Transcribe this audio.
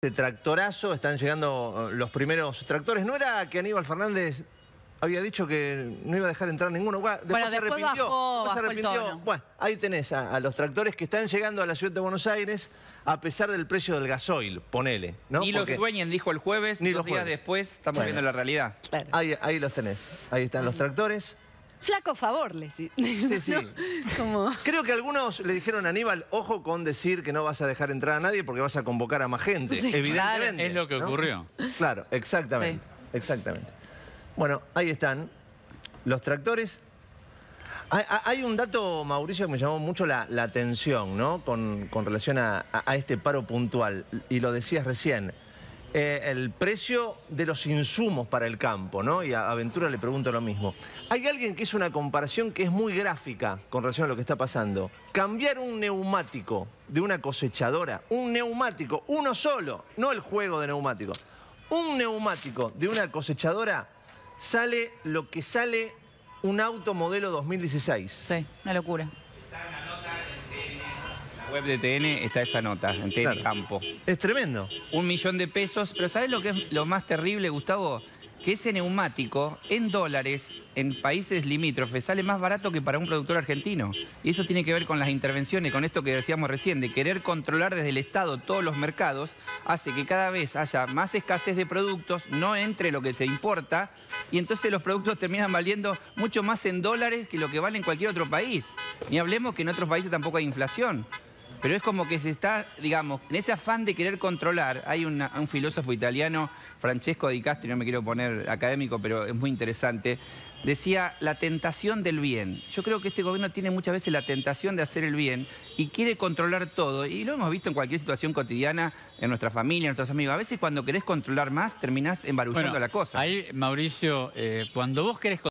De este tractorazo, están llegando eh, los primeros tractores. ¿No era que Aníbal Fernández había dicho que no iba a dejar entrar ninguno? Después se arrepintió. Bueno, ahí tenés a, los tractores que están llegando a la ciudad de Buenos Aires a pesar del precio del gasoil, ponele. ¿no? Ni los sueñen, dijo el jueves, ni los días después estamos viendo la realidad. ahí los tenés, ahí están los tractores. Flaco favor, le sí, sí. Creo que algunos le dijeron a Aníbal, ojo con decir que no vas a dejar entrar a nadie porque vas a convocar a más gente, evidentemente. Es lo que ocurrió. Claro, exactamente, exactamente. Bueno, ahí están los tractores. Hay, un dato, Mauricio, que me llamó mucho la, atención, ¿no? Con, relación a este paro puntual, y lo decías recién, eh, el precio de los insumos para el campo, ¿no? Y a Ventura le pregunto lo mismo. Hay alguien que hizo una comparación que es muy gráfica con relación a lo que está pasando. Cambiar un neumático de una cosechadora, un neumático, uno solo, no el juego de neumáticos, un neumático de una cosechadora sale lo que sale un auto modelo 2016. Sí, una locura de TN está esa nota, en TN Campo. Es tremendo. Un millón de pesos, pero ¿sabes lo que es lo más terrible, Gustavo? Que ese neumático en dólares en países limítrofes sale más barato que para un productor argentino. Y eso tiene que ver con las intervenciones, con esto que decíamos recién, de querer controlar desde el Estado todos los mercados, hace que cada vez haya más escasez de productos, no entre lo que se importa, y entonces los productos terminan valiendo mucho más en dólares que lo que vale en cualquier otro país. Ni hablemos que en otros países tampoco hay inflación. Pero es como que se está, digamos, en ese afán de querer controlar, hay un filósofo italiano, Francesco Di Castri, no me quiero poner académico, pero es muy interesante, decía la tentación del bien. Yo creo que este gobierno tiene muchas veces la tentación de hacer el bien y quiere controlar todo. Y lo hemos visto en cualquier situación cotidiana, en nuestra familia, en nuestros amigos. A veces cuando querés controlar más, terminás embarullando la cosa. Ahí, Mauricio, eh, cuando vos querés controlar...